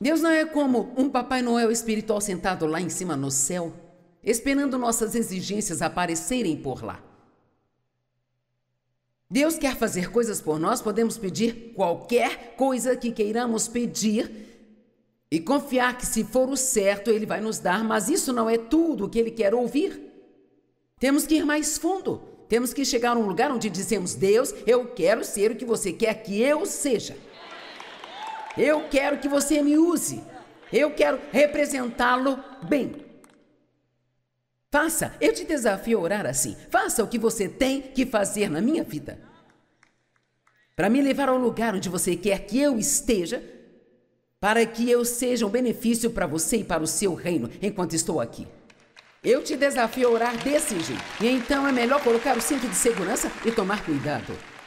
Deus não é como um Papai Noel espiritual sentado lá em cima no céu, esperando nossas exigências aparecerem por lá. Deus quer fazer coisas por nós, podemos pedir qualquer coisa que queiramos pedir e confiar que, se for o certo, Ele vai nos dar, mas isso não é tudo o que Ele quer ouvir. Temos que ir mais fundo, temos que chegar a um lugar onde dizemos: Deus, eu quero ser o que você quer que eu seja. Eu quero que você me use. Eu quero representá-lo bem. Faça, eu te desafio a orar assim. Faça o que você tem que fazer na minha vida. Para me levar ao lugar onde você quer que eu esteja, para que eu seja um benefício para você e para o seu reino enquanto estou aqui. Eu te desafio a orar desse jeito. E então é melhor colocar o cinto de segurança e tomar cuidado.